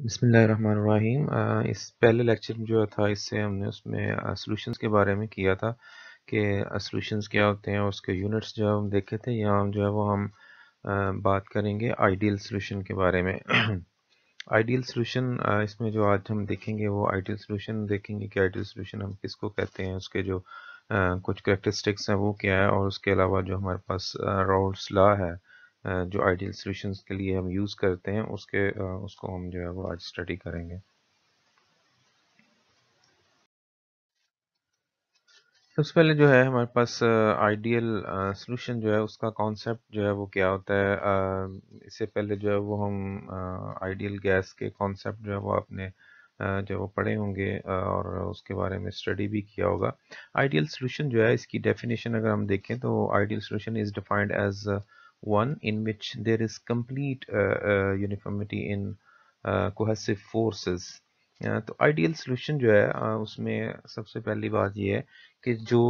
बिस्मिल्लाहिर्रहमानिर्रहीम इस पहले लेक्चर में जो था इससे हमने उसमें सॉल्यूशंस के बारे में किया था कि सॉल्यूशंस क्या होते हैं उसके यूनिट्स जो हम देखे थे यहाँ हम जो है वो हम बात करेंगे आइडियल सॉल्यूशन के बारे में आइडियल सॉल्यूशन इसमें जो आज हम देखेंगे वो आइडियल सॉल्यूशन देखेंगे कि आइडियल सॉल्यूशन हम किसको कहते हैं उसके जो कुछ करेक्टरिस्टिक्स हैं वो क्या है और उसके अलावा जो हमारे पास रोल्स लॉ है जो आइडियल सॉल्यूशंस के लिए हम यूज़ करते हैं उसके उसको हम जो है वो आज स्टडी करेंगे सबसे पहले जो है हमारे पास आइडियल सॉल्यूशन जो है उसका कॉन्सेप्ट जो है वो क्या होता है इससे पहले जो है वो हम आइडियल गैस के कॉन्सेप्ट जो है वो आपने जो वो पढ़े होंगे और उसके बारे में स्टडी भी किया होगा आइडियल सॉल्यूशन जो है इसकी डेफिनेशन अगर हम देखें तो ideal solution is defined as one in which there is complete uh, uh, uniformity in uh, cohesive forces तो आइडियल सोल्यूशन जो है उसमें सबसे पहली बात यह है कि जो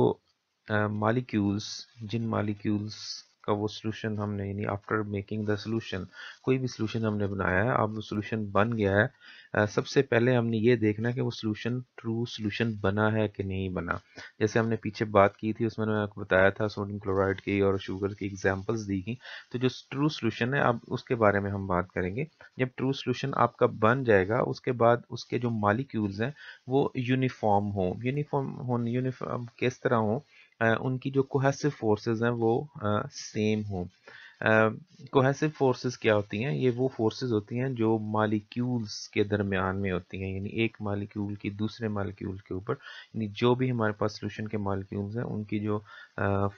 मालिक्यूल्स जिन मालिक्यूल्स का वो सोल्यूशन हमने यानी आफ्टर मेकिंग द सोल्यूशन कोई भी सोल्यूशन हमने बनाया है अब वो सोल्यूशन बन गया है सबसे पहले हमने ये देखना है कि वो सोल्यूशन ट्रू सोल्यूशन बना है कि नहीं बना जैसे हमने पीछे बात की थी उसमें मैंने आपको बताया था सोडियम क्लोराइड की और शुगर की एग्जाम्पल्स दी गई तो जो ट्रू सोल्यूशन है अब उसके बारे में हम बात करेंगे जब ट्रू सोल्यूशन आपका बन जाएगा उसके बाद उसके जो मालिक्यूल्स हैं वो यूनिफॉर्म हो यूनिफॉर्म हो यूनिफॉर्म किस तरह हो उनकी जो कोहेसिव फोर्सेस हैं वो सेम हों कोहेसिव फोर्सेस क्या होती हैं ये वो फोर्सेस होती हैं जो मालिक्यूल्स के दरमियान में होती हैं यानी एक मालिक्यूल की दूसरे मालिक्यूल के ऊपर यानी जो भी हमारे पास सोल्यूशन के मालिक्यूल्स हैं उनकी जो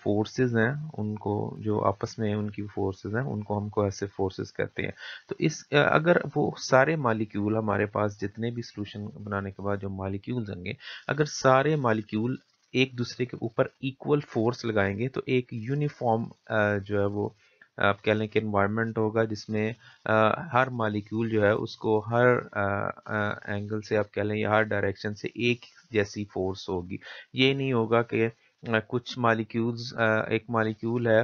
फोर्सेस हैं उनको जो आपस में उनकी फोर्सेस हैं उनको हम कोहेसिव फोर्सेस कहते हैं तो इस अगर वो सारे मालिक्यूल हमारे पास जितने भी सोल्यूशन बनाने के बाद जो मालिक्यूल्स होंगे अगर सारे मालिक्यूल एक दूसरे के ऊपर इक्वल फोर्स लगाएंगे तो एक यूनिफॉर्म जो है वो आप कह लें कि इन्वायरमेंट होगा जिसमें आ, हर मालिक्यूल जो है उसको हर एंगल से आप कह लें हर डायरेक्शन से एक जैसी फोर्स होगी ये नहीं होगा कि कुछ मालिक्यूल्स एक मालिक्यूल है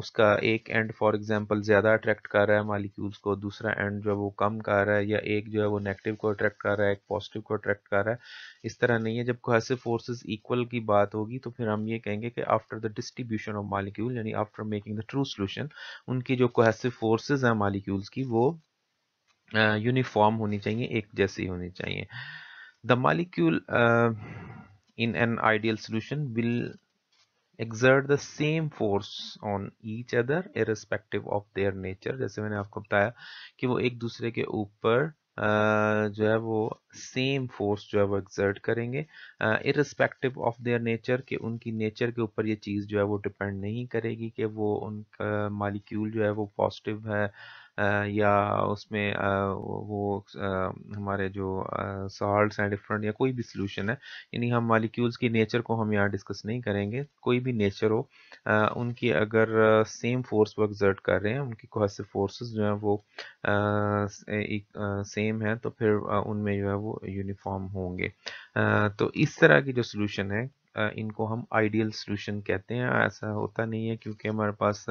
उसका एक एंड फॉर एग्जांपल ज़्यादा अट्रैक्ट कर रहा है मालिक्यूल्स को दूसरा एंड जो है वो कम कर रहा है या एक जो है वो नेगेटिव को अट्रैक्ट कर रहा है एक पॉजिटिव को अट्रैक्ट कर रहा है इस तरह नहीं है जब कोहेसिव फोर्सेस इक्वल की बात होगी तो फिर हम ये कहेंगे कि after the distribution of molecule यानी after making the true solution उनकी जो कोहेसिव फोर्सेज हैं मालिक्यूल्स की वो यूनिफॉर्म होनी चाहिए एक जैसी होनी चाहिए the molecule in an ideal solution will exert the same force on each other irrespective of their nature जैसे मैंने आपको बताया कि वो एक दूसरे के ऊपर जो है वो सेम फोर्स जो है वो एग्जर्ट करेंगे इररिस्पेक्टिव ऑफ देयर नेचर कि उनकी नेचर के ऊपर ये चीज़ जो है वो डिपेंड नहीं करेगी कि वो उनका मालिक्यूल जो है वो पॉजिटिव है या उसमें वो हमारे जो सॉल्ट हैं डिफरेंट या कोई भी सोल्यूशन है यानी हम मालिक्यूल्स की नेचर को हम यहाँ डिस्कस नहीं करेंगे कोई भी नेचर हो उनकी अगर सेम फोर्स वो एग्जर्ट कर रहे हैं उनकी से फोर्सेस जो हैं वो सेम है तो फिर उनमें जो है वो यूनिफॉर्म होंगे तो इस तरह की जो सोल्यूशन है इनको हम आइडियल सोल्यूशन कहते हैं ऐसा होता नहीं है क्योंकि हमारे पास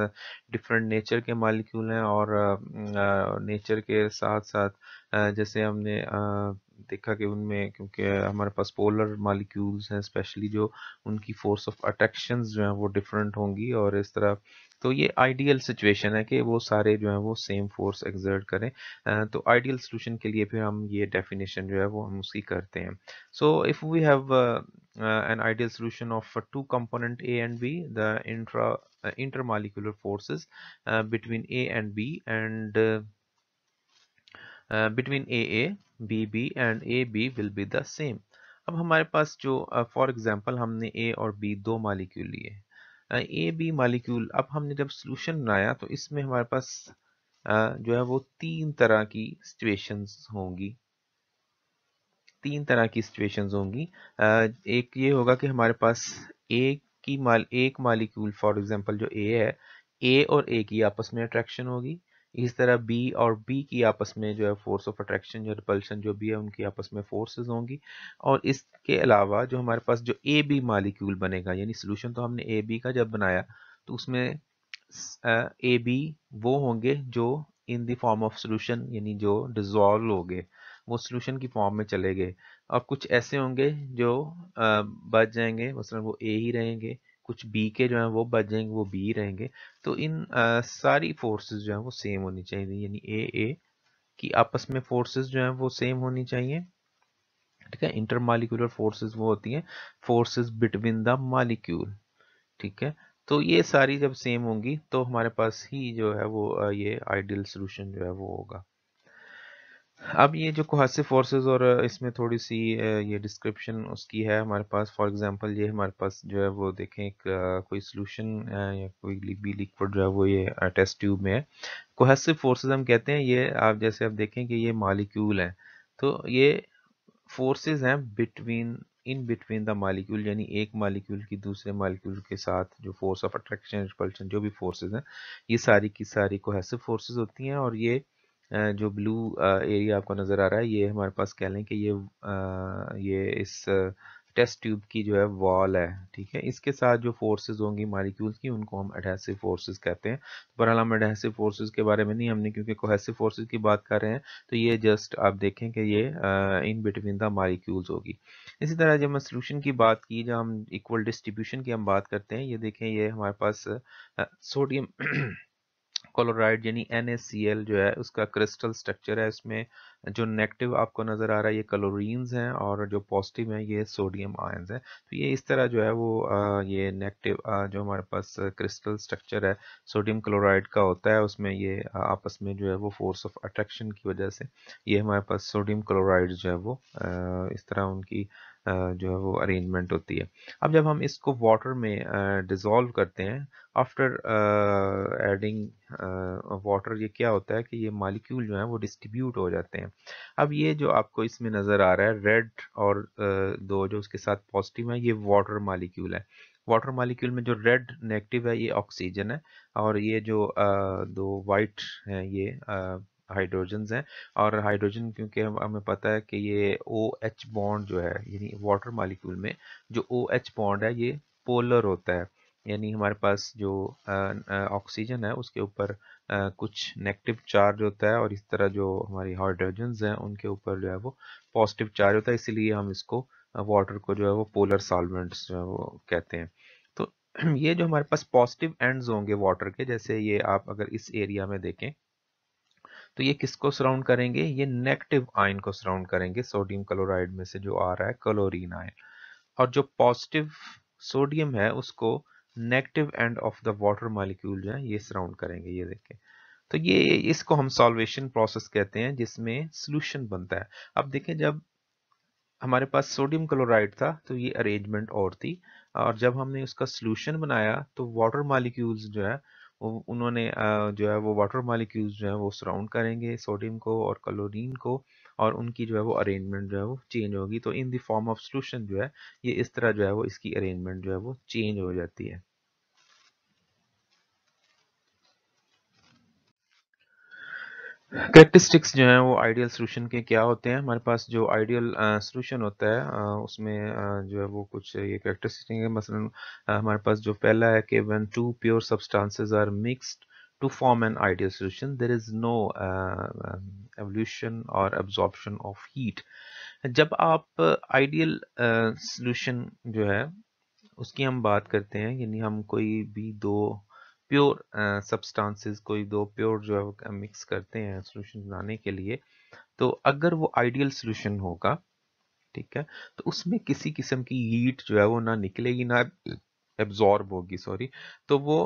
डिफरेंट नेचर के मालिक्यूल हैं और नेचर के साथ साथ जैसे हमने देखा कि उनमें क्योंकि हमारे पास पोलर मालिक्यूल्स हैं स्पेशली जो उनकी फोर्स ऑफ अट्रैक्शन जो हैं वो डिफरेंट होंगी और इस तरह तो ये आइडियल सिचुएशन है कि वो सारे जो है वो सेम फोर्स एग्जर्ट करें तो आइडियल सोल्यूशन के लिए फिर हम ये डेफिनेशन जो है वो हम उसकी करते हैं so if we have an ideal solution of two component A and B the intra inter molecular forces between A and B and between A A B B and A B will be the same अब हमारे पास जो for uh, example हमने ए और B दो molecule लिए A B molecule अब हमने जब सोल्यूशन बनाया तो इसमें हमारे पास जो है वो तीन तरह की सिचुएशंस होंगी तीन तरह की सिचुएशंस होंगी एक ये होगा कि हमारे पास एक की माल एक मालिक्यूल फॉर एग्जांपल जो ए है ए और ए की आपस में अट्रैक्शन होगी इस तरह बी और बी की आपस में जो है फोर्स ऑफ अट्रैक्शन जो रिपल्शन जो भी है उनकी आपस में फोर्सेज होंगी और इसके अलावा जो हमारे पास जो ए बी मालिक्यूल बनेगा यानी सोल्यूशन तो हमने ए बी का जब बनाया तो उसमें ए बी वो होंगे जो in the form of solution यानी जो डिजॉल्व हो गए वो सोल्यूशन की फॉर्म में चले गए और कुछ ऐसे होंगे जो बच जाएंगे मसलन वो ए ही रहेंगे कुछ बी के जो हैं वो बच जाएंगे वो बी रहेंगे तो इन आ, सारी फोर्सेस जो हैं वो सेम होनी चाहिए यानी ए ए की आपस में फोर्सेस जो हैं वो सेम होनी चाहिए ठीक है इंटर मालिक्यूलर फोर्सेज वो होती हैं फोर्सेज बिटवीन द मालिक्यूल ठीक है तो ये सारी जब सेम होंगी तो हमारे पास ही जो है वो ये आइडियल सोल्यूशन जो है वो होगा अब ये जो कोहासिव फोर्सेस और इसमें थोड़ी सी ये डिस्क्रिप्शन उसकी है हमारे पास फॉर एग्जांपल ये हमारे पास जो है वो देखें एक कोई सोल्यूशन या कोई भी लिक्विड जो है वो ये टेस्ट ट्यूब में है कोहासिव फोर्सेस हम कहते हैं ये आप जैसे आप देखें कि ये मालिक्यूल हैं तो ये फोर्सेस हैं between in between the molecule यानी एक मालिक्यूल की दूसरे मालिक्यूल के साथ जो फोर्स ऑफ अट्रैक्शन रिपल्शन जो भी फोर्सेज हैं ये सारी की सारी कोहेसिव फोर्सेज होती हैं और ये जो ब्लू एरिया आपको नज़र आ रहा है ये हमारे पास कह लें कि ये ये इस टेस्ट ट्यूब की जो है वॉल है ठीक है इसके साथ जो फोर्सेस होंगी मालिक्यूल्स की उनको हम एडहेसिव फोर्सेस कहते हैं बहरहाल हम एडहेसिव फोर्सेस के बारे में नहीं हमने क्योंकि कोहेसिव फोर्सेस की बात कर रहे हैं तो ये जस्ट आप देखें कि ये इन बिटवीन द मालिक्यूल्स होगी इसी तरह जब हम सोल्यूशन की बात की जब हम इक्वल डिस्ट्रीब्यूशन की हम बात करते हैं ये देखें ये हमारे पास सोडियम क्लोराइड यानी एन जो है उसका क्रिस्टल स्ट्रक्चर है इसमें जो नेगेटिव आपको नज़र आ रहा है ये क्लोरीन्स हैं और जो पॉजिटिव हैं ये सोडियम आयन्स हैं तो ये इस तरह जो है वो ये नेगेटिव जो हमारे पास क्रिस्टल स्ट्रक्चर है सोडियम क्लोराइड का होता है उसमें ये आपस में जो है वो फोर्स ऑफ अट्रैक्शन की वजह से ये हमारे पास सोडियम क्लोराइड जो है वो इस तरह उनकी जो है वो अरेंजमेंट होती है अब जब हम इसको वाटर में डिज़ोल्व करते हैं आफ्टर एडिंग वाटर ये क्या होता है कि ये मालिक्यूल जो है वो डिस्ट्रीब्यूट हो जाते हैं हैं अब ये जो आपको इसमें नज़र आ रहा है रेड और दो जो उसके साथ पॉजिटिव है ये वाटर मालिक्यूल है वाटर मालिक्यूल में जो रेड नेगेटिव है ये ऑक्सीजन है और ये जो दो वाइट हैं ये हाइड्रोजन हैं और हाइड्रोजन क्योंकि हमें पता है कि ये ओ एच बॉन्ड जो है यानी वाटर मालिक्यूल में जो ओ एच बॉन्ड है ये पोलर होता है यानी हमारे पास जो ऑक्सीजन है उसके ऊपर कुछ नेगेटिव चार्ज होता है और इस तरह जो हमारी हाइड्रोजन हैं उनके ऊपर जो है वो पॉजिटिव चार्ज होता है इसीलिए हम इसको वाटर को जो है वो पोलर सॉल्वेंट्स जो है वो कहते हैं तो ये जो हमारे पास पॉजिटिव एंड्स होंगे वाटर के जैसे ये आप अगर इस एरिया में देखें तो ये किसको सराउंड करेंगे ये नेगेटिव आयन को सराउंड करेंगे सोडियम क्लोराइड में से जो आ रहा है क्लोरीन आयन और जो पॉजिटिव सोडियम है उसको negative end of the water molecule जो है ये सराउंड करेंगे ये देखें तो ये इसको हम सॉल्वेशन प्रोसेस कहते हैं जिसमें सोल्यूशन बनता है अब देखें जब हमारे पास सोडियम क्लोराइड था तो ये अरेंजमेंट और थी और जब हमने उसका सोल्यूशन बनाया तो वाटर मालिक्यूल्स जो है उन्होंने जो है वो वाटर मालिक्यूल्स जो है वो सराउंड करेंगे सोडियम को और क्लोरीन को और उनकी जो है वो अरेंजमेंट जो है वो चेंज होगी तो in the form of solution जो है ये इस तरह जो है वो इसकी अरेंजमेंट जो है वो चेंज हो जाती है करेक्टरिस्टिक्स जो हैं वो आइडियल सोल्यूशन के क्या होते हैं हमारे पास जो आइडियल सोल्यूशन होता है आ, उसमें आ, जो है वो कुछ ये करेक्टरिस्टिक मसलन हमारे पास जो पहला है कि one two pure substances are mixed to form an ideal solution there is no uh, um, evolution or absorption of heat जब आप आइडियल uh, सोल्यूशन uh, जो है उसकी हम बात करते हैं यानी हम कोई भी दो प्योर सब्सटेंसेस uh, कोई दो प्योर जो है मिक्स करते हैं सोल्यूशन बनाने के लिए तो अगर वो आइडियल सोल्यूशन होगा ठीक है तो उसमें किसी किस्म की हीट जो है वो ना निकलेगी ना एब्जॉर्ब होगी सॉरी तो वो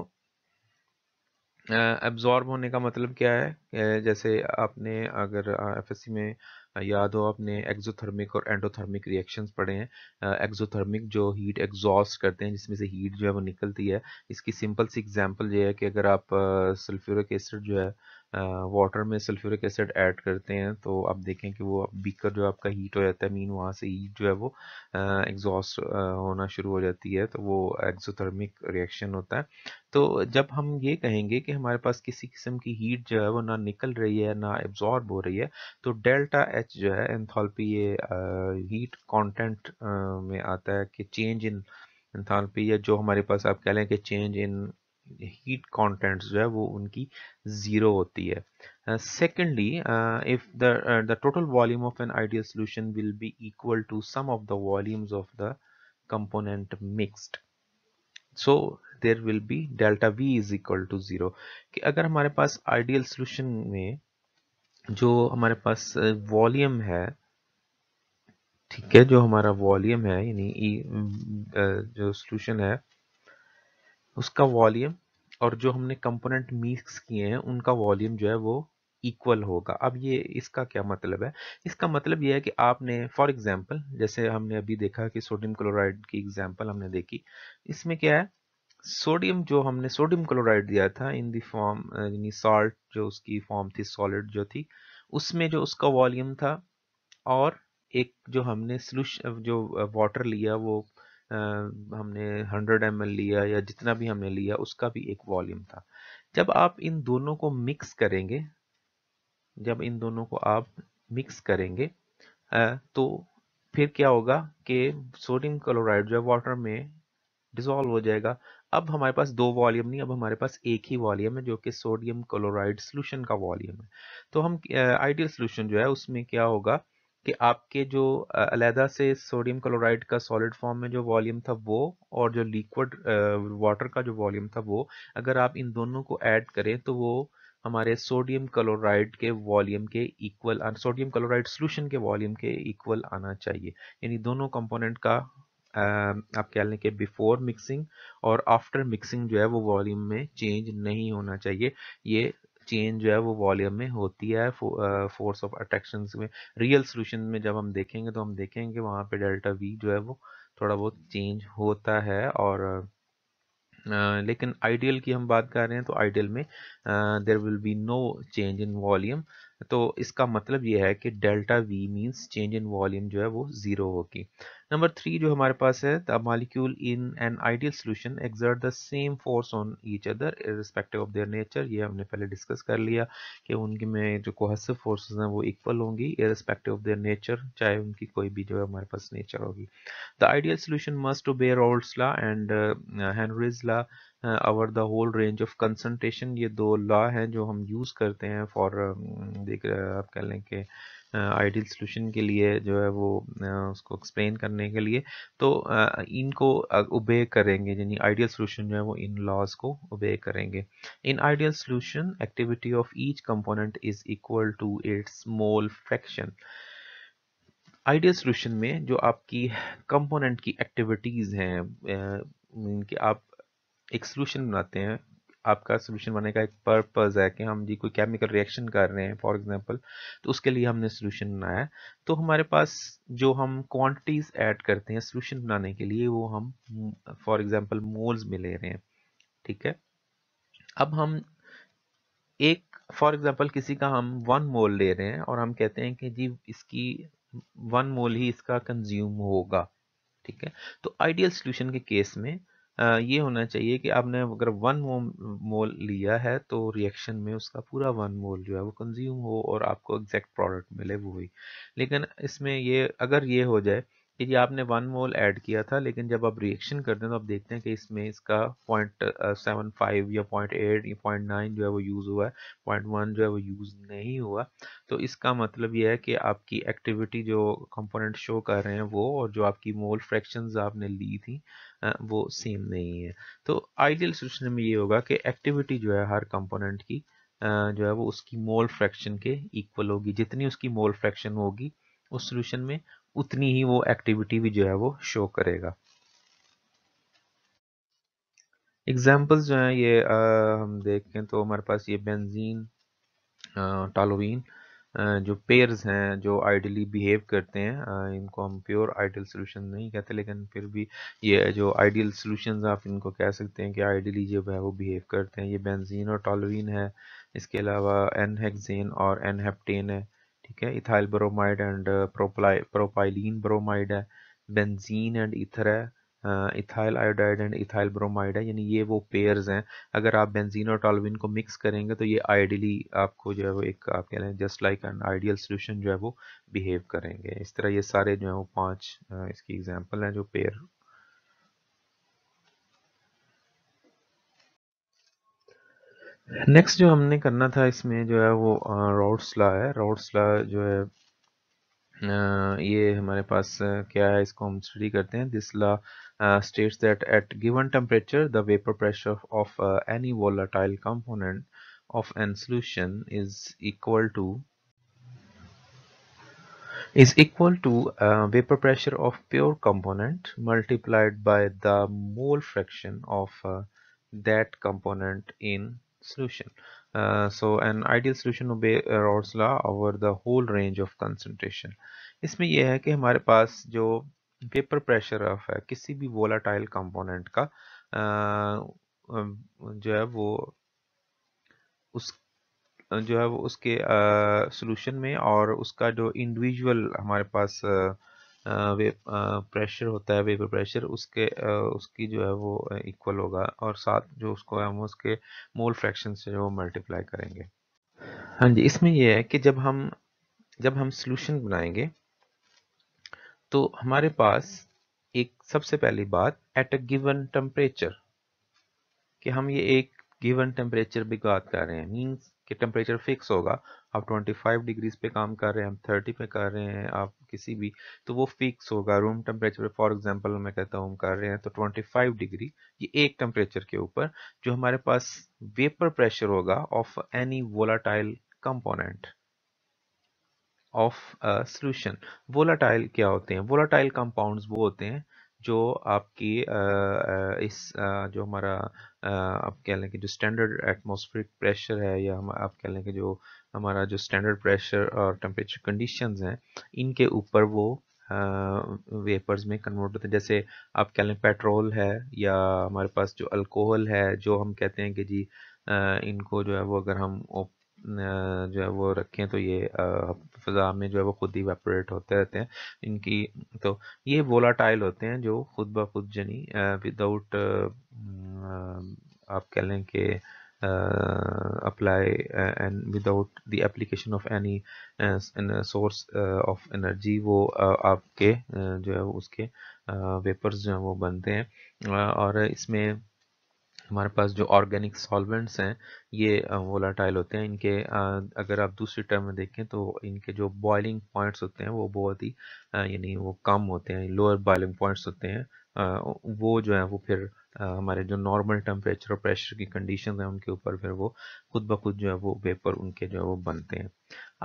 एब्ज़ॉर्ब होने का मतलब क्या है जैसे आपने अगर एफएससी में याद हो आपने एक्जोथर्मिक और एंडोथर्मिक रिएक्शंस पढ़े हैं एक्जोथर्मिक जो हीट एग्जॉस्ट करते हैं जिसमें से हीट जो है वो निकलती है इसकी सिंपल सी एग्जांपल ये है कि अगर आप सल्फ्यूरिक एसिड जो है वाटर में सल्फ्यूरिक एसिड ऐड करते हैं तो आप देखें कि वो बीकर जो आपका हीट हो जाता है मीन वहाँ से हीट जो है वो एग्जॉस्ट होना शुरू हो जाती है तो वो एक्सोथर्मिक रिएक्शन होता है तो जब हम ये कहेंगे कि हमारे पास किसी किस्म की हीट जो है वो ना निकल रही है ना एब्जॉर्ब हो रही है तो डेल्टा एच जो है एंथॉल्पी ये हीट कॉन्टेंट में आता है कि चेंज इन एंथॉल्पी या जो हमारे पास आप कह लें कि चेंज इन हीट कंटेंट्स जो है वो उनकी ज़ीरो होती है secondly if the the total volume of an ideal solution will be equal to sum of the volumes of the component mixed so there will be delta V is equal to zero कि अगर हमारे पास ideal solution में जो हमारे पास volume uh, है ठीक है जो हमारा वॉल्यूम है यानी e, uh, जो सोल्यूशन है उसका वॉल्यूम और जो हमने कंपोनेंट मिक्स किए हैं उनका वॉल्यूम जो है वो इक्वल होगा अब ये इसका क्या मतलब है इसका मतलब ये है कि आपने फॉर एग्जांपल जैसे हमने अभी देखा कि सोडियम क्लोराइड की एग्जांपल हमने देखी इसमें क्या है सोडियम जो हमने सोडियम क्लोराइड दिया था इन दी फॉर्म यानी सॉल्ट जो उसकी फॉर्म थी सॉलिड जो थी उसमें जो उसका वॉल्यूम था और एक जो हमने सोल्यूशन जो वाटर लिया वो हमने 100 एम लिया या जितना भी हमने लिया उसका भी एक वॉल्यूम था जब आप इन दोनों को मिक्स करेंगे जब इन दोनों को आप मिक्स करेंगे तो फिर क्या होगा कि सोडियम क्लोराइड जो है वाटर में डिसॉल्व हो जाएगा अब हमारे पास दो वॉल्यूम नहीं अब हमारे पास एक ही वॉल्यूम है जो कि सोडियम क्लोराइड सोल्यूशन का वॉल्यूम है तो हम आइडियल सोल्यूशन जो है उसमें क्या होगा कि आपके जो अलहदा से सोडियम क्लोराइड का सॉलिड फॉर्म में जो वॉल्यूम था वो और जो लिक्विड वाटर का जो वॉल्यूम था वो अगर आप इन दोनों को ऐड करें तो वो हमारे सोडियम क्लोराइड के वॉल्यूम के इक्वल सोडियम क्लोराइड सोल्यूशन के वॉल्यूम के इक्वल आना चाहिए यानी दोनों कंपोनेंट का आप कह लें कि बिफोर मिक्सिंग और आफ्टर मिक्सिंग जो है वो वॉल्यूम में चेंज नहीं होना चाहिए ये चेंज जो है वो वॉल्यूम में होती है फोर्स ऑफ अट्रैक्शन में रियल सोल्यूशन में जब हम देखेंगे तो हम देखेंगे वहाँ पे डेल्टा वी जो है वो थोड़ा बहुत चेंज होता है और आ, लेकिन आइडियल की हम बात कर रहे हैं तो आइडियल में there will be no change in volume तो इसका मतलब ये है कि delta V means change in volume जो है वो ज़ीरो होगी नंबर थ्री जो हमारे पास है the molecule in an ideal solution exert the same force on each other respective of their nature ये हमने पहले डिस्कस कर लिया कि उनके में जो कोहसिव फोर्सेस हैं वो इक्वल होंगी इरिस्पेक्टिव ऑफ देयर नेचर चाहे उनकी कोई भी जो है हमारे पास नेचर होगी the ideal solution must to bear Raoult's law and Henry's law over the whole range of concentration ये दो लॉ हैं जो हम यूज़ करते हैं फॉर um, देख आप कह लें कि आइडियल uh, सोल्यूशन के लिए जो है वो uh, उसको एक्सप्लेन करने के लिए तो uh, इनको उबे करेंगे यानी आइडियल सोल्यूशन जो है वो इन लॉज को ओबे करेंगे in ideal solution activity of each component is equal to its small fraction ideal solution में जो आपकी कंपोनेंट की एक्टिविटीज़ हैं कि आप एक सोल्यूशन बनाते हैं आपका सोल्यूशन बनने का एक पर्पज़ है कि हम जी कोई केमिकल रिएक्शन कर रहे हैं फॉर एग्जांपल तो उसके लिए हमने सोल्यूशन बनाया तो हमारे पास जो हम क्वांटिटीज़ ऐड करते हैं सोल्यूशन बनाने के लिए वो हम फॉर एग्जांपल मोल्स में ले रहे हैं ठीक है अब हम एक फॉर एग्जांपल किसी का हम वन मोल ले रहे हैं और हम कहते हैं कि जी इसकी वन मोल ही इसका कंज्यूम होगा ठीक है तो आइडियल सोल्यूशन के केस में ये होना चाहिए कि आपने अगर वन मोल लिया है तो रिएक्शन में उसका पूरा वन मोल जो है वो कंज्यूम हो और आपको एग्जैक्ट प्रोडक्ट मिले वो ही लेकिन इसमें ये अगर ये हो जाए कि ये आपने वन मोल ऐड किया था लेकिन जब आप रिएक्शन करते हैं तो आप देखते हैं कि इसमें इसका पॉइंट सेवन फाइव या पॉइंट एट या पॉइंट नाइन जो है वो यूज़ हुआ है पॉइंट वन जो है वो यूज़ नहीं हुआ तो इसका मतलब ये है कि आपकी एक्टिविटी जो कंपोनेंट शो कर रहे हैं वो और जो आपकी मोल फ्रैक्शन आपने ली थी uh, वो सेम नहीं है तो आइडियल सिचुएशन में ये होगा कि एक्टिविटी जो है हर कंपोनेंट की uh, जो है वो उसकी मोल फ्रैक्शन के इक्वल होगी जितनी उसकी मोल फ्रैक्शन होगी उस सोल्यूशन में उतनी ही वो एक्टिविटी भी जो है वो शो करेगा एग्जाम्पल्स जो हैं ये आ, हम देखें तो हमारे पास ये बेंजीन टालोवीन जो पेयर्स हैं जो आइडली बिहेव करते हैं इनको हम प्योर आइडियल सोल्यूशन नहीं कहते लेकिन फिर भी ये जो आइडियल सोल्यूशन आप इनको कह सकते हैं कि आइडली जो है वो बिहेव करते हैं ये बेंजीन और टॉलोवीन है इसके अलावा एनहेक्न और एनहेप्टेन है ठीक है ethyl bromide and propylene bromide है बेंजीन एंड इथर है ethyl iodide and ethyl bromide है यानी ये वो पेयर्स हैं अगर आप बेंजीन और टॉलविन को मिक्स करेंगे तो ये आइडियली आपको जो है वो एक आप कह रहे हैं just like an ideal solution जो है वो बिहेव करेंगे इस तरह ये सारे जो है वो पांच इसकी एग्जांपल हैं जो पेयर नेक्स्ट जो हमने करना था इसमें जो है वो रॉड्स ला है रॉड्स ला जो है ये हमारे पास क्या है इसको हम स्टडी करते हैं this law states that at given temperature the vapour pressure of any volatile component of an solution is equal to is equal to uh, vapor pressure of pure component multiplied by the mole fraction of uh, that component in solution. Uh, so an ideal solution obey rods law over the whole range of concentration. isme ye hai ki hamare paas jo vapor pressure of hai kisi bhi volatile component ka jo hai wo us जो है वो उसके solution में और उसका जो individual हमारे पास आ, वे pressure होता है वेपर प्रेशर उसके उसकी जो है वो इक्वल होगा और साथ जो उसको हम उसके मोल फ्रैक्शन से वो मल्टीप्लाई करेंगे हाँ जी इसमें यह है कि जब हम जब हम सोल्यूशन बनाएंगे तो हमारे पास एक सबसे पहली बात एट अ गिवन टेम्परेचर कि हम ये एक गिवन टेम्परेचर भी बात कर रहे हैं मीन्स कि टेम्परेचर फिक्स होगा आप 25 डिग्रीज पे काम कर रहे हैं हम 30 पे कर रहे हैं आप किसी भी तो वो फिक्स होगा रूम टेम्परेचर फॉर एग्जांपल मैं कहता हूँ हम कर रहे हैं तो 25 डिग्री ये एक टेम्परेचर के ऊपर जो हमारे पास वेपर प्रेशर होगा of any volatile component of solution volatile क्या होते हैं वोलाटाइल कंपाउंड्स वो होते हैं जो आपकी इस जो हमारा आप कह लें कि जो स्टैंडर्ड एटमॉस्फेरिक प्रेशर है या हम आप कह लें कि जो हमारा जो स्टैंडर्ड प्रेशर और टेम्परेचर कंडीशंस हैं इनके ऊपर वो वेपर्स में कन्वर्ट होते हैं जैसे आप कह लें पेट्रोल है या हमारे पास जो अल्कोहल है जो हम कहते हैं कि जी इनको जो है वो अगर हम जो है वो रखें तो ये फ़ा में जो है वो खुद ही वेपोरेट होते रहते हैं इनकी तो ये वोलाटाइल होते हैं जो खुद ब खुद यानी विदाउट आप कह लें कि Uh, apply uh, and without the application of any uh, source of energy वो आपके जो है उसके वेपर्स जो हैं वो बनते हैं और इसमें हमारे पास जो ऑर्गेनिक सॉल्वेंट्स हैं ये वोलाटाइल होते हैं इनके अगर आप दूसरी टर्म में देखें तो इनके जो बॉइलिंग पॉइंट्स होते हैं वो बहुत ही यानी वो कम होते हैं लोअर बॉइलिंग पॉइंट्स होते हैं वो जो है वो फिर हमारे जो नॉर्मल टेम्परेचर और प्रेशर की कंडीशन है उनके ऊपर फिर वो खुद ब खुद जो है वो वेपर उनके जो है वो बनते हैं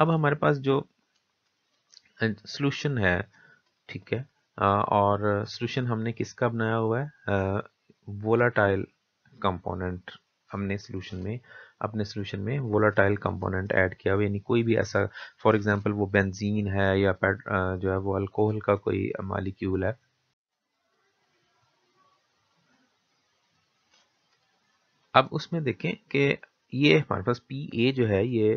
अब हमारे पास जो सोलूशन है ठीक है और सोलूशन हमने किसका बनाया हुआ है वोलाटाइल कंपोनेंट हमने सोल्यूशन में अपने सोल्यूशन में वोलाटाइल कंपोनेंट ऐड किया हुआ यानी कोई भी ऐसा फॉर एग्जांपल वो बेंजीन है या पेट जो है वो अल्कोहल का कोई मालिक्यूल है अब उसमें देखें कि ये हमारे पास पी ए जो है ये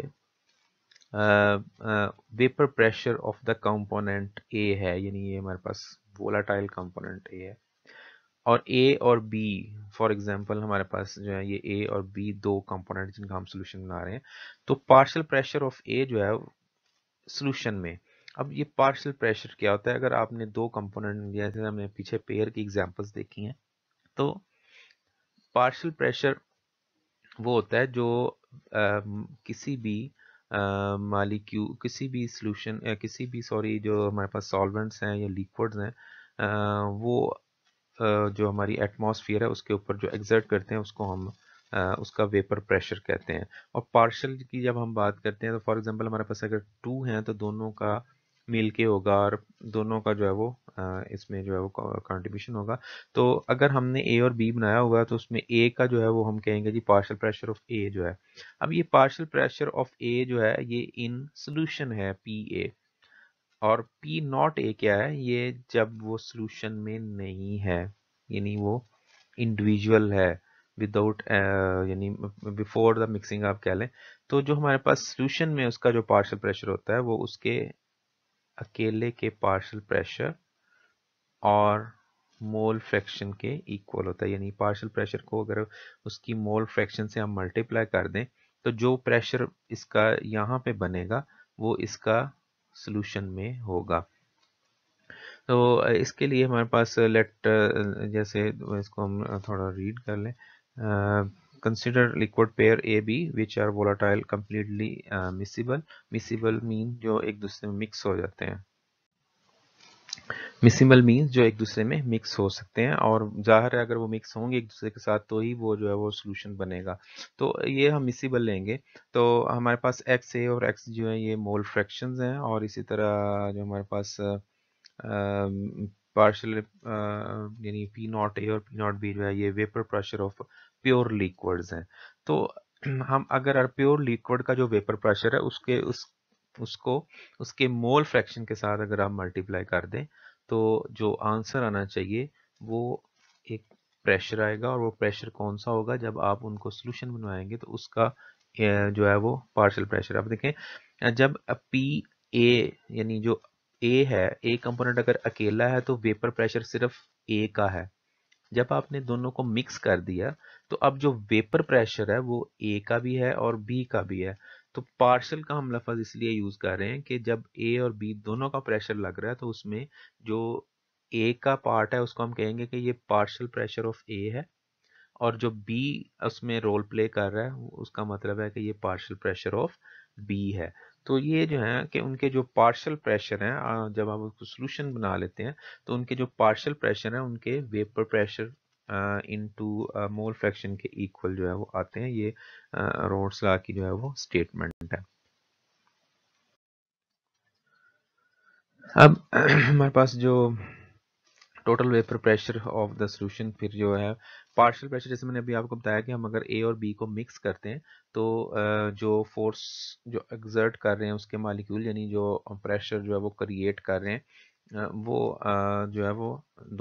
vapour pressure of the component A है यानी ये हमारे पास वोलाटाइल कंपोनेंट ए है और ए और बी फॉर एग्जांपल हमारे पास जो है ये ए और बी दो कंपोनेंट जिनका हम सोल्यूशन बना रहे हैं तो पार्शियल प्रेशर ऑफ ए जो है सोल्यूशन में अब ये पार्शियल प्रेशर क्या होता है अगर आपने दो कंपोनेंट जैसे हमने पीछे पेयर की एग्जाम्पल्स देखी हैं तो पार्शियल प्रेशर वो होता है जो आ, किसी भी मालिक्यू किसी भी सोल्यूशन किसी भी सॉरी जो हमारे पास सॉल्वेंट्स हैं या लिक्विड्स हैं आ, वो आ, जो हमारी एटमॉस्फेयर है उसके ऊपर जो एग्जर्ट करते हैं उसको हम आ, उसका वेपर प्रेशर कहते हैं और पार्शल की जब हम बात करते हैं तो फॉर एग्जांपल हमारे पास अगर टू हैं तो दोनों का मेल के होगा और दोनों का जो है वो इसमें जो है वो कंट्रीब्यूशन होगा तो अगर हमने ए और बी बनाया हुआ तो उसमें ए का जो है वो हम कहेंगे जी पार्शल प्रेशर ऑफ ए जो है अब ये पार्शल प्रेशर ऑफ ए जो है ये इन सोल्यूशन है पी ए और पी नॉट ए क्या है ये जब वो सोल्यूशन में नहीं है यानी वो इंडिविजुअल है विदाउट यानी बिफोर द मिक्सिंग आप कह लें तो जो हमारे पास सोल्यूशन में उसका जो पार्शल प्रेशर होता है वो उसके अकेले के पार्शल प्रेशर और मोल फ्रैक्शन के इक्वल होता है यानी पार्शल प्रेशर को अगर उसकी मोल फ्रैक्शन से हम मल्टीप्लाई कर दें तो जो प्रेशर इसका यहाँ पे बनेगा वो इसका सॉल्यूशन में होगा तो इसके लिए हमारे पास लेट जैसे इसको हम थोड़ा रीड कर लें consider liquid pair A B which are volatile completely uh, miscible miscible mean जो एक दूसरे में मिक्स हो जाते हैं मिसिमल मीन्स जो एक दूसरे में मिक्स हो सकते हैं और जाहिर है अगर वो मिक्स होंगे एक दूसरे के साथ तो ही वो जो है वो सोल्यूशन बनेगा तो ये हम मिसिबल लेंगे तो हमारे पास एक्स ए और एक्स जो है ये मोल फ्रैक्शन हैं और इसी तरह जो हमारे पास पार्शल यानी पी नॉट ए और पी नॉट बी जो है ये vapour pressure of pure liquids हैं तो हम अगर प्योर लिक्विड का जो वेपर प्रेशर है उसके उस उसको उसके मोल फ्रैक्शन के साथ अगर आप मल्टीप्लाई कर दें तो जो आंसर आना चाहिए वो एक प्रेशर आएगा और वो प्रेशर कौन सा होगा जब आप उनको सोल्यूशन बनवाएंगे तो उसका जो है वो पार्शल प्रेशर आप देखें जब पी ए यानी जो ए है ए कंपोनेंट अगर अकेला है तो वेपर प्रेशर सिर्फ ए का है जब आपने दोनों को मिक्स कर दिया तो अब जो वेपर प्रेशर है वो ए का भी है और बी का भी है तो पार्शल का हम लफज इसलिए यूज कर रहे हैं कि जब ए और बी दोनों का प्रेशर लग रहा है तो उसमें जो ए का पार्ट है उसको हम कहेंगे कि ये पार्शल प्रेशर ऑफ ए है और जो बी उसमें रोल प्ले कर रहा है उसका मतलब है कि ये पार्शल प्रेशर ऑफ बी है तो ये जो है कि उनके जो पार्शल प्रेशर हैं जब हम उसको सोल्यूशन बना लेते हैं तो उनके जो पार्शल प्रेशर हैं उनके vapour pressure into mole fraction के इक्वल जो है वो आते हैं ये रोड्स ला की जो है वो स्टेटमेंट है अब हमारे पास जो total vapour pressure of the solution फिर जो है पार्शियल प्रेशर जैसे मैंने अभी आपको बताया कि हम अगर ए और बी को मिक्स करते हैं तो जो फोर्स जो एग्जर्ट कर रहे हैं उसके मालिक्यूल यानी जो प्रेशर जो है वो क्रिएट कर रहे हैं वो जो है वो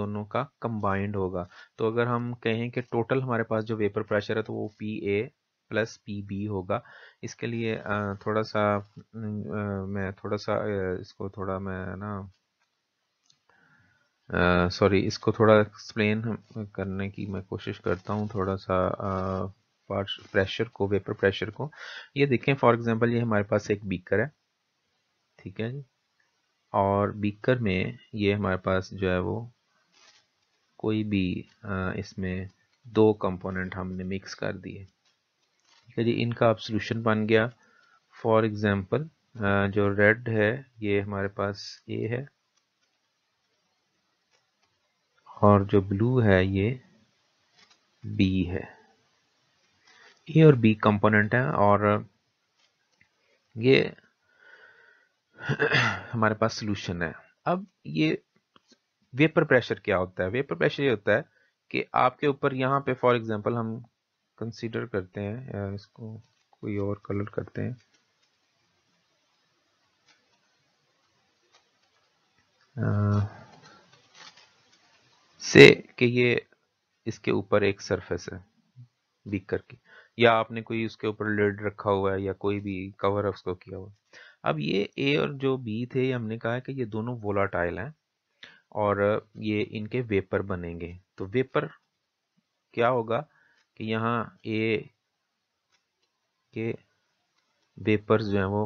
दोनों का कंबाइंड होगा तो अगर हम कहें कि टोटल हमारे पास जो वेपर प्रेशर है तो वो P A plus P B होगा इसके लिए थोड़ा सा मैं थोड़ा सा इसको थोड़ा मैं ना सॉरी uh, इसको थोड़ा एक्सप्लेन करने की मैं कोशिश करता हूँ थोड़ा सा प्रेशर को वेपर प्रेशर को ये देखें फॉर एग्जांपल ये हमारे पास एक बीकर है ठीक है जी और बीकर में ये हमारे पास जो है वो कोई भी इसमें दो कंपोनेंट हमने मिक्स कर दिए ठीक है जी इनका अब सोल्यूशन बन गया फॉर एग्जांपल जो रेड है ये हमारे पास ए है और जो ब्लू है ये बी है ए और बी कंपोनेंट है और ये हमारे पास सोल्यूशन है अब ये वेपर प्रेशर क्या होता है वेपर प्रेशर ये होता है कि आपके ऊपर यहाँ पे फॉर एग्जांपल हम कंसीडर करते हैं या इसको कोई और कलर करते हैं आ, से कि ये इसके ऊपर एक सरफेस है बीक करके या आपने कोई उसके ऊपर लेड रखा हुआ है या कोई भी कवर उसको किया हुआ अब ये ए और जो बी थे हमने कहा है कि ये दोनों वोलाटाइल हैं और ये इनके वेपर बनेंगे तो वेपर क्या होगा कि यहाँ ए के वेपर्स जो हैं वो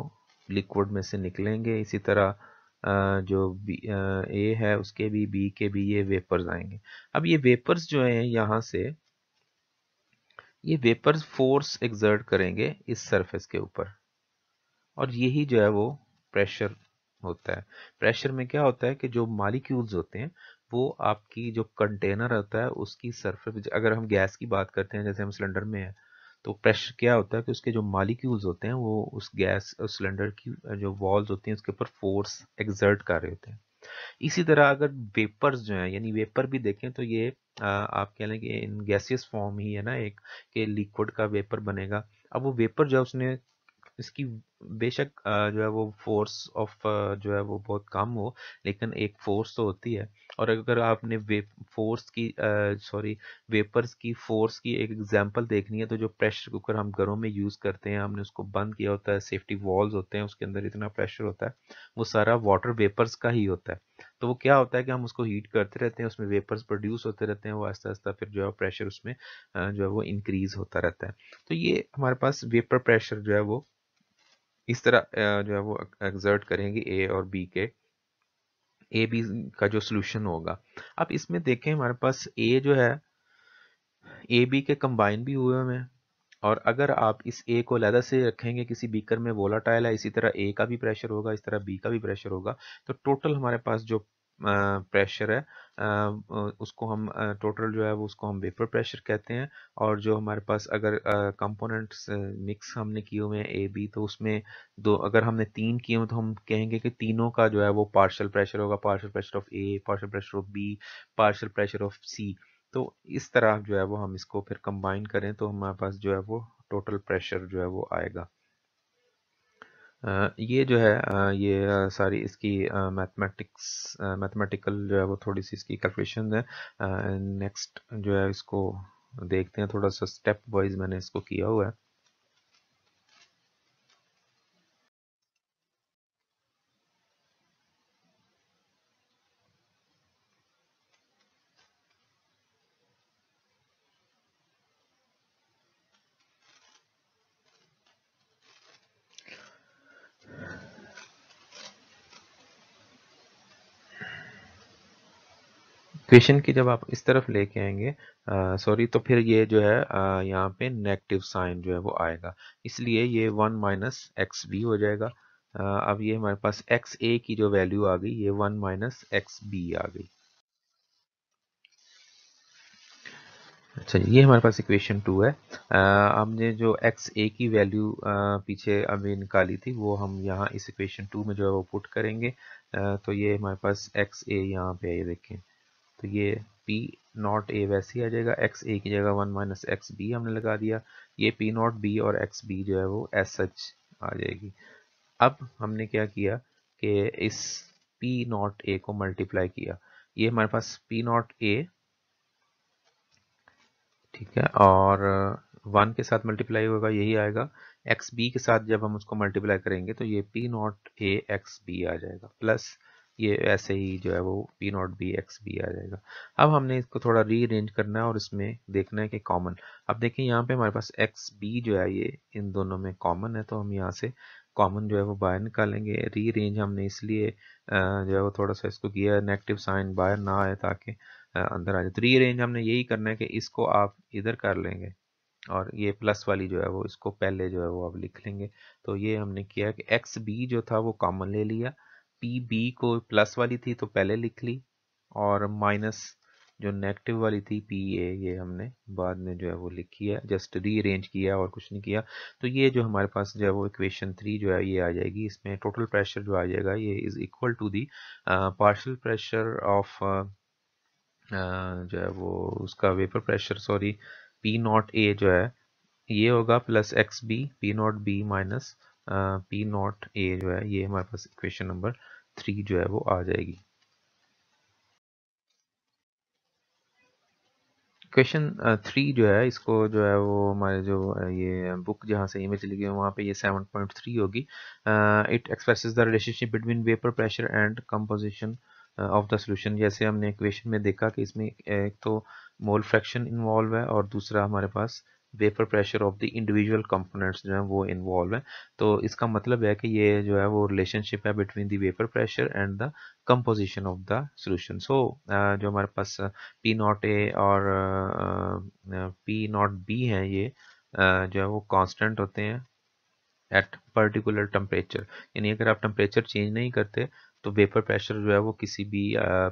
लिक्विड में से निकलेंगे इसी तरह जो बी ए है उसके भी बी के भी ये वेपर्स आएंगे अब ये वेपर्स जो हैं यहाँ से ये वेपर्स फोर्स एग्जर्ट करेंगे इस सरफेस के ऊपर और यही जो है वो प्रेशर होता है प्रेशर में क्या होता है कि जो मालिक्यूल्स होते हैं वो आपकी जो कंटेनर होता है उसकी सरफेस अगर हम गैस की बात करते हैं जैसे हम सिलेंडर में है तो प्रेशर क्या होता है कि उसके जो मालिक्यूल्स होते हैं वो उस गैस सिलेंडर की जो वॉल्स होती हैं उसके ऊपर फोर्स एग्जर्ट कर रहे होते हैं इसी तरह अगर वेपर्स जो हैं यानी वेपर भी देखें तो ये आ, आप कह लें कि इन गैसियस फॉर्म ही है ना एक के लिक्विड का वेपर बनेगा अब वो वेपर जो उसने इसकी बेशक जो है वो फोर्स ऑफ जो है वो बहुत कम हो लेकिन एक फोर्स तो होती है और अगर आपने वे फोर्स की सॉरी वेपर्स की फोर्स की एक एग्जांपल देखनी है तो जो प्रेशर कुकर हम घरों में यूज़ करते हैं हमने उसको बंद किया होता है सेफ्टी वॉल्स होते हैं उसके अंदर इतना प्रेशर होता है वो सारा वाटर वेपर्स का ही होता है तो वो क्या होता है कि हम उसको हीट करते रहते हैं उसमें वेपर्स प्रोड्यूस होते रहते हैं वो आस्ता आस्ता फिर जो है प्रेशर उसमें जो है वो इंक्रीज होता रहता है तो ये हमारे पास वेपर प्रेशर जो है वो इस तरह जो है वो एग्जर्ट करेंगे ए और बी के ए बी का जो सोल्यूशन होगा अब इसमें देखें हमारे पास ए जो है ए बी के कंबाइन भी हुए हैं और अगर आप इस ए को लहदा से रखेंगे किसी बीकर में वोलाटाइल है इसी तरह ए का भी प्रेशर होगा इस तरह बी का भी प्रेशर होगा तो टोटल हमारे पास जो प्रेशर है उसको हम टोटल जो है वो उसको हम वेपर प्रेशर कहते हैं और जो हमारे पास अगर कंपोनेंट्स मिक्स हमने किए हुए हैं ए बी तो उसमें दो अगर हमने तीन किए हुए तो हम कहेंगे कि तीनों का जो है वो पार्शल प्रेशर होगा partial pressure of A partial pressure of B partial pressure of C तो इस तरह जो है वो हम इसको फिर कंबाइन करें तो हमारे पास जो है वो टोटल प्रेशर जो है वो आएगा ये जो है ये सारी इसकी मैथमेटिक्स मैथमेटिकल जो है वो थोड़ी सी इसकी कैलकुलेशन है नेक्स्ट जो है इसको देखते हैं थोड़ा सा स्टेप वाइज मैंने इसको किया हुआ है इक्वेशन की जब आप इस तरफ लेके आएंगे सॉरी तो फिर ये जो है यहाँ पे नेगेटिव साइन जो है वो आएगा इसलिए ये वन माइनस एक्स बी हो जाएगा आ, अब ये हमारे पास एक्स ए की जो वैल्यू आ गई ये वन माइनस एक्स बी आ गई अच्छा ये हमारे पास इक्वेशन टू है हमने जो एक्स ए की वैल्यू पीछे अभी निकाली थी वो हम यहाँ इस इक्वेशन टू में जो है वो पुट करेंगे आ, तो ये हमारे पास एक्स ए यहाँ पे ये देखें तो ये पी नॉट ए वैसे ही आ जाएगा एक्स ए की जगह वन माइनस एक्स बी हमने लगा दिया ये पी नॉट बी और एक्स बी जो है वो एस एच आ जाएगी अब हमने क्या किया कि इस पी नॉट ए को मल्टीप्लाई किया ये हमारे पास पी नॉट ए ठीक है और वन के साथ मल्टीप्लाई होगा यही आएगा एक्स बी के साथ जब हम उसको मल्टीप्लाई करेंगे तो ये P nought A X B आ जाएगा प्लस ये ऐसे ही जो है वो P nought B X B आ जाएगा अब हमने इसको थोड़ा रीअरेंज करना है और इसमें देखना है कि कॉमन अब देखिए यहाँ पे हमारे पास एक्स बी जो है ये इन दोनों में कॉमन है तो हम यहाँ से कॉमन जो है वो बाहर निकालेंगे रीअरेंज हमने इसलिए जो है वो थोड़ा सा इसको किया नेगेटिव साइन बाहर ना आए ताकि अंदर आ जाए तो रीअरेंज हमने यही करना है कि इसको आप इधर कर लेंगे और ये प्लस वाली जो है वो इसको पहले जो है वो आप लिख लेंगे तो ये हमने किया कि एक्स बी जो था वो कॉमन ले लिया पी बी को प्लस वाली थी तो पहले लिख ली और माइनस जो नेगेटिव वाली थी पी ए ये हमने बाद में जो है वो लिखी है जस्ट रीअरेंज किया और कुछ नहीं किया तो ये जो हमारे पास जो है वो इक्वेशन थ्री जो है ये आ जाएगी इसमें टोटल प्रेशर जो आ जाएगा ये is equal to the partial pressure of जो है वो उसका vapour pressure sorry P nought A जो है ये होगा plus X B P nought B minus P nought A जो है ये हमारे पास इक्वेशन नंबर थ्री जो है वो आ जाएगी क्वेश्चन थ्री जो है इसको जो है वो हमारे जो ये बुक जहाँ से इमेज लिखी गई वहाँ पे ये सेवन पॉइंट थ्री होगी it expresses the relationship between vapour pressure and composition of the solution जैसे हमने क्वेश्चन में देखा कि इसमें एक तो मोल फ्रैक्शन इन्वॉल्व है और दूसरा हमारे पास vapour pressure of the individual components जो है वो इन्वॉल्व है तो इसका मतलब है कि ये जो है वो रिलेशनशिप है between the vapour pressure and the composition of the solution so जो हमारे पास पी नॉट ए और पी नॉट बी हैं ये uh, जो है वो कांस्टेंट होते हैं एट पर्टिकुलर टम्परेचर यानी अगर आप टम्परेचर चेंज नहीं करते तो वेपर प्रेशर जो है वो किसी भी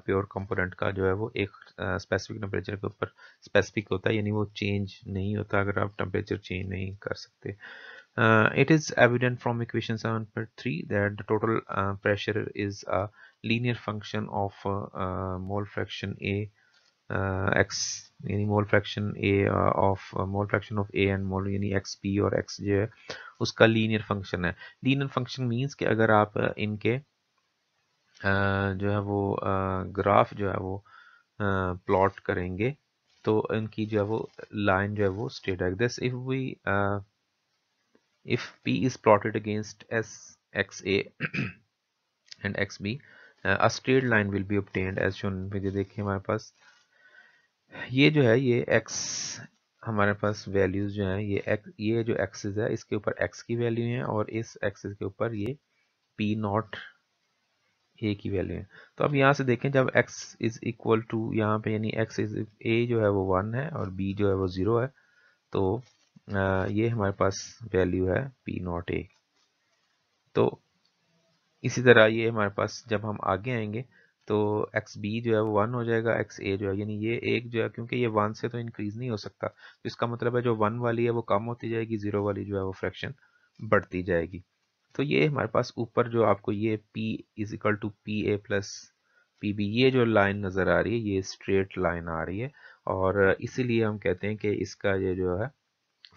प्योर कंपोनेंट का जो है वो एक स्पेसिफिक टेम्परेचर के ऊपर स्पेसिफिक होता है यानी वो चेंज नहीं होता अगर आप टेम्परेचर चेंज नहीं कर सकते it is evident from equation seven पर three that the total pressure is a linear function of mole fraction A X यानी mole fraction A of mole fraction of A and mole यानी X P और X जो है उसका linear function है linear function means कि अगर आप इनके uh, जो है वो ग्राफ जो है वो प्लॉट करेंगे तो इनकी जो है वो लाइन जो है वो state like this if we if P is plotted against S X A and X B a straight line will be obtained as shown ये देखिए हमारे पास ये जो है ये एक्स हमारे पास वैल्यूज जो है ये x ये जो एक्सिस है इसके ऊपर एक्स की वैल्यू है और इस एक्सिस के ऊपर ये पी नॉट ए की वैल्यू है तो अब यहाँ से देखें जब x इज़ इक्वल टू यहाँ पे यानी x इज a जो है वो वन है और b जो है वो ज़ीरो है तो ये हमारे पास वैल्यू है पी नॉट ए तो इसी तरह ये हमारे पास जब हम आगे आएंगे तो एक्स बी जो है वो वन हो जाएगा एक्स ए जो है यानी ये एक जो है क्योंकि ये वन से तो इंक्रीज नहीं हो सकता तो इसका मतलब है जो वन वाली है वो कम होती जाएगी जीरो वाली जो है वो फ्रैक्शन बढ़ती जाएगी तो ये हमारे पास ऊपर जो आपको ये P is equal to P A plus P B ये जो लाइन नज़र आ रही है ये स्ट्रेट लाइन आ रही है और इसीलिए हम कहते हैं कि इसका ये जो है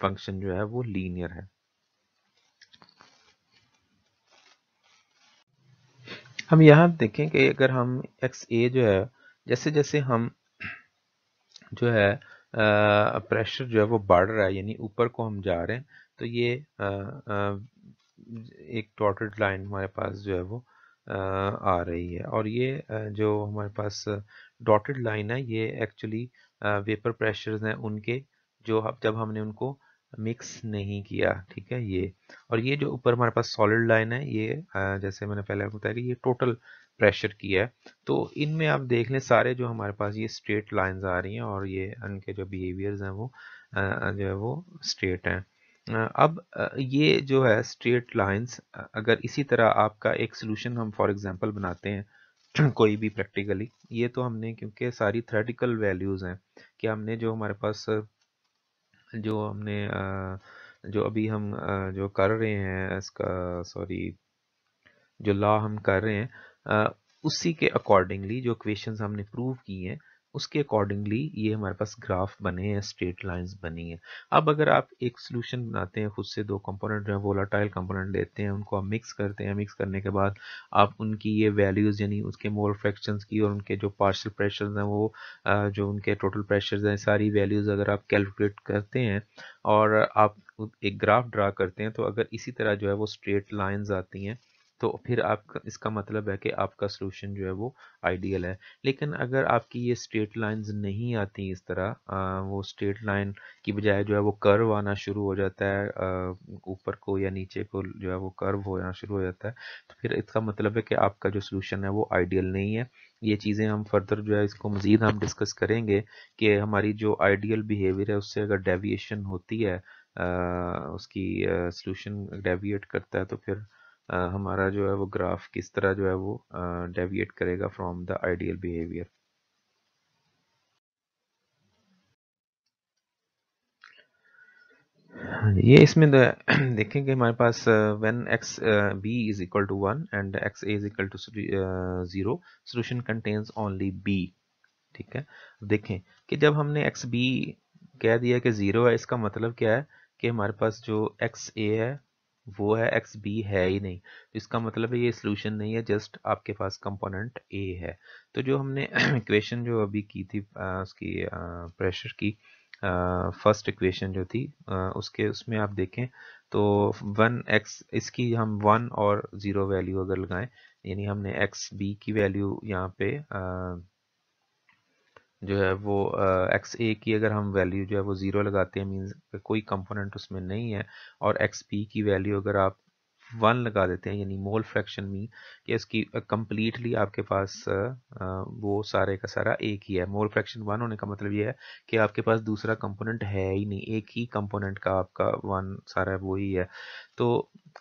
फंक्शन जो है वो लीनियर है हम यहाँ देखें कि अगर हम एक्स ए जो है जैसे जैसे हम जो है प्रेशर जो है वो बढ़ रहा है यानी ऊपर को हम जा रहे हैं तो ये एक डॉटेड लाइन हमारे पास जो है वो आ रही है और ये जो हमारे पास डॉटेड लाइन है ये एक्चुअली वेपर प्रेशर्स हैं उनके जो जब हमने उनको मिक्स नहीं किया ठीक है ये और ये जो ऊपर हमारे पास सॉलिड लाइन है ये जैसे मैंने पहले बताया कि ये टोटल प्रेशर की है तो इनमें आप देख लें सारे जो हमारे पास ये स्ट्रेट लाइंस आ रही हैं और ये उनके जो बिहेवियर्स हैं वो जो है वो स्ट्रेट हैं अब ये जो है स्ट्रेट लाइंस अगर इसी तरह आपका एक सोल्यूशन हम फॉर एग्जांपल बनाते हैं कोई भी प्रैक्टिकली ये तो हमने क्योंकि सारी थ्रेटिकल वैल्यूज़ हैं कि हमने जो हमारे पास जो हमने जो अभी हम जो कर रहे हैं इसका सॉरी जो लॉ हम कर रहे हैं उसी के अकॉर्डिंगली जो क्वेश्चन हमने प्रूव किए हैं उसके अकॉर्डिंगली ये हमारे पास ग्राफ बने हैं स्ट्रेट लाइंस बनी हैं अब अगर आप एक सोल्यूशन बनाते हैं खुद से दो कंपोनेंट जो है वोलाटाइल कंपोनेंट लेते हैं उनको आप मिक्स करते हैं मिक्स करने के बाद आप उनकी ये वैल्यूज़ यानी उसके मोल फ्रैक्शंस की और उनके जो पार्शल प्रेशर्स हैं वो जो उनके टोटल प्रेशर्स हैं सारी वैल्यूज़ अगर आप कैलकुलेट करते हैं और आप एक ग्राफ ड्रा करते हैं तो अगर इसी तरह जो है वो स्ट्रेट लाइंस आती हैं तो फिर आप इसका मतलब है कि आपका सोल्यूशन जो है वो आइडियल है लेकिन अगर आपकी ये स्ट्रेट लाइंस नहीं आती इस तरह वो स्ट्रेट लाइन की बजाय जो है वो कर्व आना शुरू हो जाता है ऊपर को या नीचे को जो है वो कर्व होना शुरू हो जाता है तो फिर इसका मतलब है कि आपका जो सोल्यूशन है वो आइडियल नहीं है ये चीज़ें हम फर्दर जो है इसको मज़ीद हम डिस्कस करेंगे कि हमारी जो आइडियल बिहेवियर है उससे अगर डेविएशन होती है आ, उसकी सोल्यूशन डेविएट करता है तो फिर हमारा जो है वो ग्राफ किस तरह जो है वो डेविएट करेगा फ्रॉम द आइडियल बिहेवियर हाँ ये इसमें देखें कि हमारे पास when X B is equal to one and X A is equal to zero solution contains only B ठीक है देखें कि जब हमने एक्स बी कह दिया कि ज़ीरो है इसका मतलब क्या है कि हमारे पास जो एक्स ए है वो है एक्स बी है ही नहीं तो इसका मतलब है ये सोल्यूशन नहीं है जस्ट आपके पास कंपोनेंट ए है तो जो हमने इक्वेशन जो अभी की थी आ, उसकी आ, प्रेशर की फर्स्ट इक्वेशन जो थी आ, उसके उसमें आप देखें तो वन एक्स इसकी हम वन और ज़ीरो वैल्यू अगर लगाएं यानी हमने एक्स बी की वैल्यू यहाँ पे जो है वो एक्स ए की अगर हम वैल्यू जो है वो ज़ीरो लगाते हैं मीन्स कोई कंपोनेंट उसमें नहीं है और एक्स पी की वैल्यू अगर आप वन लगा देते हैं यानी मोल फ्रैक्शन मीन कि इसकी कम्प्लीटली आपके पास वो सारे का सारा एक ही है मोल फ्रैक्शन वन होने का मतलब ये है कि आपके पास दूसरा कंपोनेंट है ही नहीं एक ही कंपोनेंट का आपका वन सारा वो ही है तो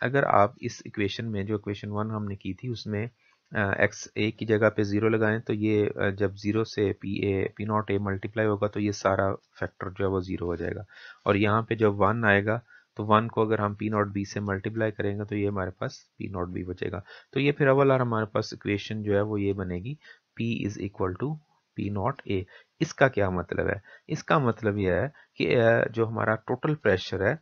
अगर आप इस इक्वेशन में जो इक्वेशन वन हमने की थी उसमें एक्स ए की जगह पे ज़ीरो लगाएं तो ये जब ज़ीरो से P A P nought A multiply होगा तो ये सारा फैक्टर जो है वो ज़ीरो हो जाएगा और यहाँ पे जब वन आएगा तो वन को अगर हम पी नॉट बी से मल्टीप्लाई करेंगे तो ये हमारे पास पी नॉट बी बचेगा तो ये फिर अवल हमारे पास इक्वेशन जो है वो ये बनेगी P is equal to P nought A इसका क्या मतलब है इसका मतलब यह है कि जो हमारा टोटल प्रेशर है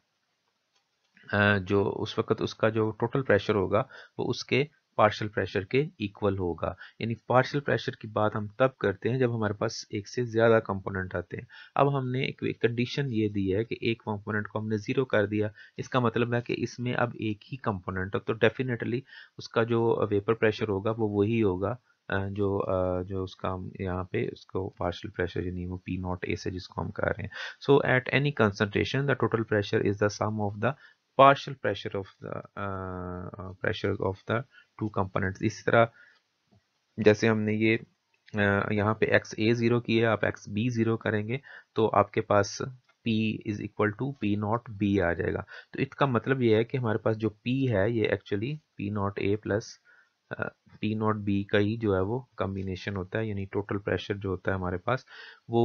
जो उस वक्त उसका जो टोटल प्रेशर होगा वो उसके पार्शल प्रेशर के इक्वल होगा यानी पार्शल प्रेशर की बात हम तब करते हैं जब हमारे पास एक से ज़्यादा कंपोनेंट आते हैं अब हमने एक कंडीशन ये दी है कि एक कंपोनेंट को हमने ज़ीरो कर दिया इसका मतलब है कि इसमें अब एक ही कंपोनेंट है तो डेफिनेटली उसका जो वेपर प्रेशर होगा वो वही होगा जो जो उसका हम यहाँ पे उसको पार्शल प्रेशर यानी वो पी नॉट ए से जिसको हम कह रहे हैं so at any concentration the total pressure is the sum of the partial pressure of the pressure of the two component इसी तरह जैसे हमने ये यहाँ पे एक्स ए ज़ीरो किया आप एक्स बी ज़ीरो करेंगे तो आपके पास P is equal to P nought B आ जाएगा तो इसका मतलब ये है कि हमारे पास जो P है ये actually P nought A plus P nought B का ही जो है वो कम्बिनेशन होता है यानी टोटल प्रेशर जो होता है हमारे पास वो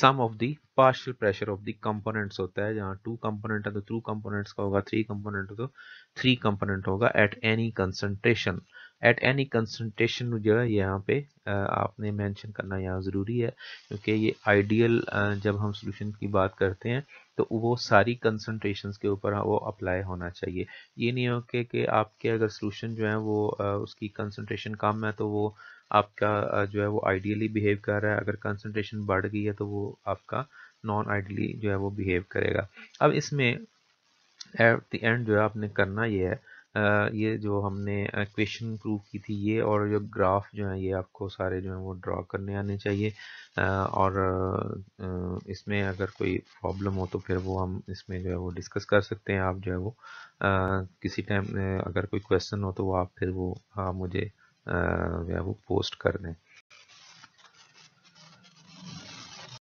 sum of the partial pressure of the components होता है जहाँ टू कंपोनेंट है तो टू कंपोनेंट्स का होगा थ्री कंपोनेंट है तो थ्री कंपोनेंट होगा at any concentration at any concentration जो है यहाँ पे आपने मेंशन करना यहाँ ज़रूरी है क्योंकि ये आइडियल जब हम सोल्यूशन की बात करते हैं तो वो सारी कंसनट्रेशन के ऊपर वो अप्लाई होना चाहिए ये नहीं हो कि, कि आपके अगर सॉल्यूशन जो है वो उसकी कंसनट्रेशन कम है तो वो आपका जो है वो आइडियली बिहेव कर रहा है अगर कंसनट्रेशन बढ़ गई है तो वो आपका नॉन आइडियली जो है वो बिहेव करेगा अब इसमें एट द एंड जो है आपने करना ये है ये जो हमने क्वेश्चन प्रूव की थी ये और जो ग्राफ जो है ये आपको सारे जो है वो ड्रॉ करने आने चाहिए और इसमें अगर कोई प्रॉब्लम हो तो फिर वो हम इसमें जो है वो डिस्कस कर सकते हैं आप जो है वो किसी टाइम अगर कोई क्वेश्चन हो तो वो आप फिर वो आप हाँ, मुझे जो है वो पोस्ट कर दें